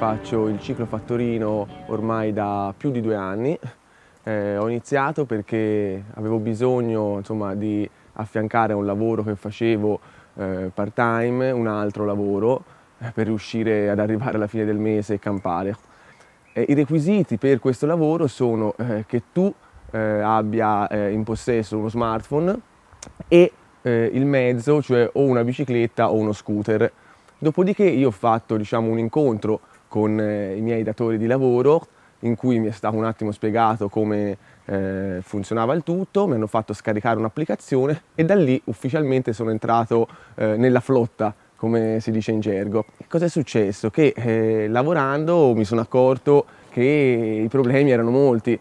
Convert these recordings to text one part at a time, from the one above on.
Faccio il ciclo fattorino ormai da più di due anni. Eh, ho iniziato perché avevo bisogno insomma, di affiancare a un lavoro che facevo eh, part time, un altro lavoro, eh, per riuscire ad arrivare alla fine del mese e campare. I requisiti per questo lavoro sono eh, che tu eh, abbia in possesso uno smartphone e il mezzo, cioè o una bicicletta o uno scooter. Dopodiché io ho fatto diciamo, un incontro con eh, i miei datori di lavoro in cui mi è stato un attimo spiegato come eh, funzionava il tutto, mi hanno fatto scaricare un'applicazione e da lì ufficialmente sono entrato eh, nella flotta, come si dice in gergo. Cos'è successo? Che eh, lavorando mi sono accorto che i problemi erano molti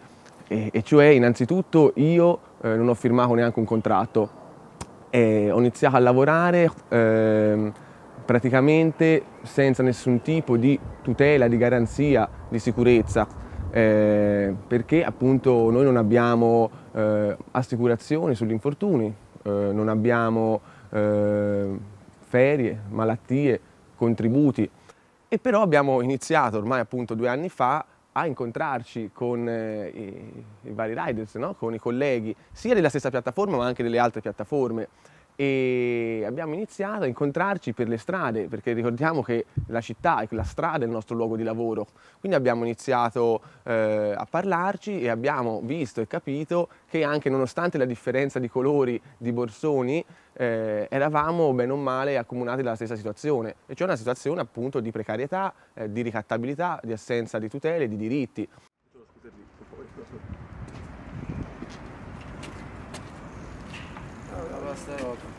e, e cioè innanzitutto io eh, non ho firmato neanche un contratto. E ho iniziato a lavorare ehm, praticamente senza nessun tipo di tutela, di garanzia, di sicurezza, eh, perché appunto noi non abbiamo eh, assicurazioni sugli infortuni, eh, non abbiamo eh, ferie, malattie, contributi e però abbiamo iniziato ormai appunto due anni fa a incontrarci con eh, i, i, vari riders, no? con i colleghi, sia della stessa piattaforma ma anche delle altre piattaforme e abbiamo iniziato a incontrarci per le strade, perché ricordiamo che la città e la strada è il nostro luogo di lavoro. Quindi abbiamo iniziato eh, a parlarci e abbiamo visto e capito che anche nonostante la differenza di colori di borsoni, eh, eravamo bene o male accomunati dalla stessa situazione, e cioè una situazione appunto di precarietà, eh, di ricattabilità, di assenza di tutele, di diritti. La pasta rotta.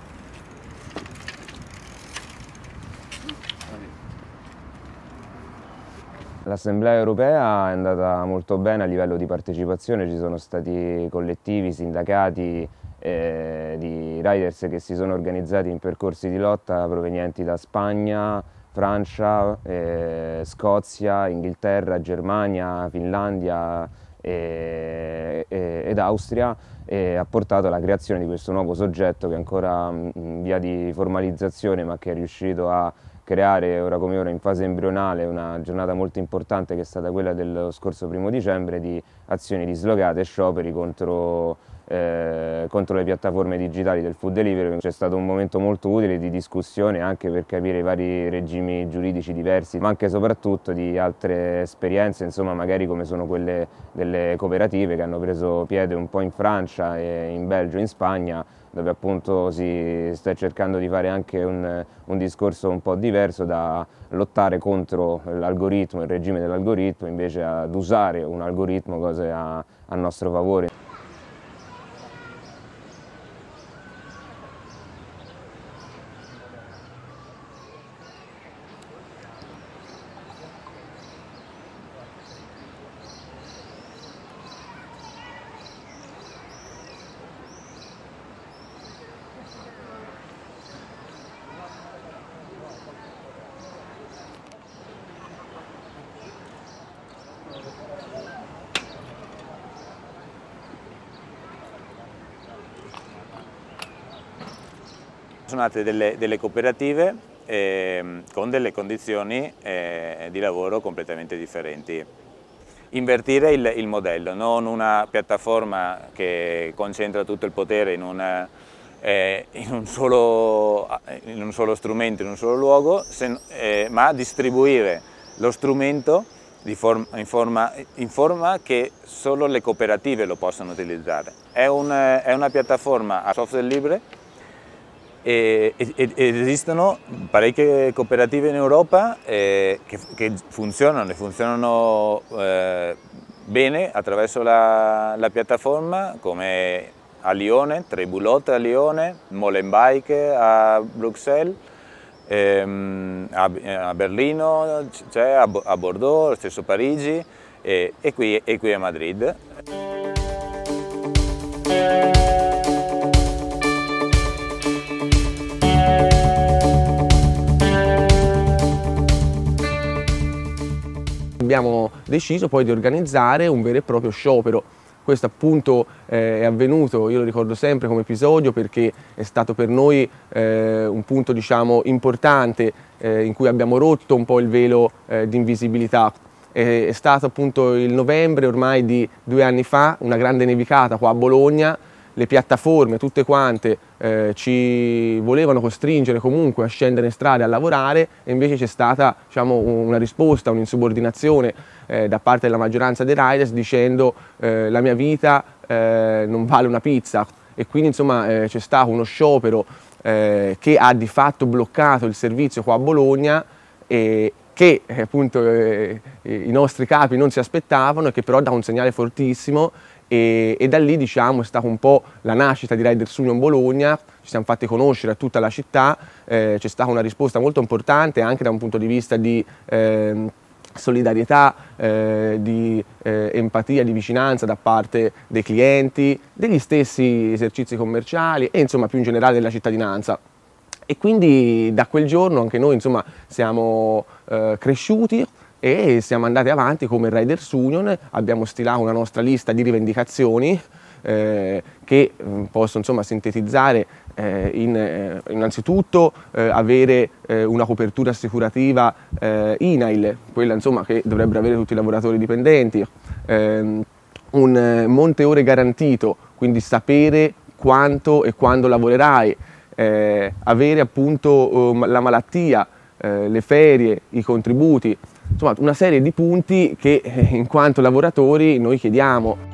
L'Assemblea europea è andata molto bene a livello di partecipazione, ci sono stati collettivi, sindacati eh, di riders che si sono organizzati in percorsi di lotta provenienti da Spagna, Francia, eh, Scozia, Inghilterra, Germania, Finlandia, e, e, ed Austria e ha portato alla creazione di questo nuovo soggetto che è ancora in mm, mm, via di formalizzazione ma che è riuscito a creare ora come ora in fase embrionale una giornata molto importante che è stata quella dello scorso primo dicembre di azioni dislocate e scioperi contro eh, contro le piattaforme digitali del food delivery. C'è stato un momento molto utile di discussione anche per capire i vari regimi giuridici diversi, ma anche e soprattutto di altre esperienze, insomma magari come sono quelle delle cooperative che hanno preso piede un po' in Francia, e in Belgio in Spagna, dove appunto si sta cercando di fare anche un, un discorso un po' diverso da lottare contro l'algoritmo, il regime dell'algoritmo, invece ad usare un algoritmo cose a, a nostro favore. Sono nate delle, delle cooperative eh, con delle condizioni eh, di lavoro completamente differenti. Invertire il, il, modello, non una piattaforma che concentra tutto il potere in, una, eh, in, un, solo, in un, solo, strumento, in un solo luogo, se, eh, ma distribuire lo strumento Forma, in, forma, in, forma, che solo le cooperative lo possono utilizzare. È, un, è una piattaforma a software libre e, e, esistono parecchie cooperative in Europa eh, che, che, funzionano e funzionano eh, bene attraverso la, la, piattaforma come a Lione, Trebulotte a Lione, Molenbike a Bruxelles, ehm, a, a, Berlino, cioè a, a, Bordeaux, lo stesso Parigi eh, e, qui, e, qui, a Madrid. abbiamo deciso poi di organizzare un vero e proprio sciopero. Questo appunto eh, è avvenuto, io lo ricordo sempre come episodio perché è stato per noi eh, un punto diciamo, importante eh, in cui abbiamo rotto un po' il velo eh, di invisibilità. È, è stato appunto il novembre ormai di due anni fa, una grande nevicata qua a Bologna, le piattaforme, tutte quante, eh, ci volevano costringere comunque a scendere in strada, a lavorare e invece c'è stata diciamo, una risposta, un'insubordinazione eh, da parte della maggioranza dei riders dicendo eh, la mia vita eh, non vale una pizza e quindi insomma eh, c'è stato uno sciopero eh, che ha di fatto bloccato il servizio qua a Bologna e, che appunto eh, i nostri capi non si aspettavano e che però dà un segnale fortissimo e, e, da lì diciamo è stata un po' la nascita di del Sunion Bologna, ci siamo fatti conoscere a tutta la città, eh, c'è stata una risposta molto importante anche da un punto di vista di eh, solidarietà, eh, di eh, empatia, di vicinanza da parte dei clienti, degli stessi esercizi commerciali e insomma più in generale della cittadinanza. E quindi da quel giorno anche noi insomma siamo eh, cresciuti, e siamo andati avanti come Riders Union, abbiamo stilato una nostra lista di rivendicazioni eh, che mm, posso insomma, sintetizzare eh, in, eh, innanzitutto eh, avere eh, una copertura assicurativa eh, INAIL, quella insomma, che dovrebbero avere tutti i lavoratori dipendenti, ehm, un monte ore garantito, quindi sapere quanto e quando lavorerai, avere appunto um, la malattia, le ferie, i contributi, insomma una serie di punti che eh, in quanto lavoratori noi chiediamo.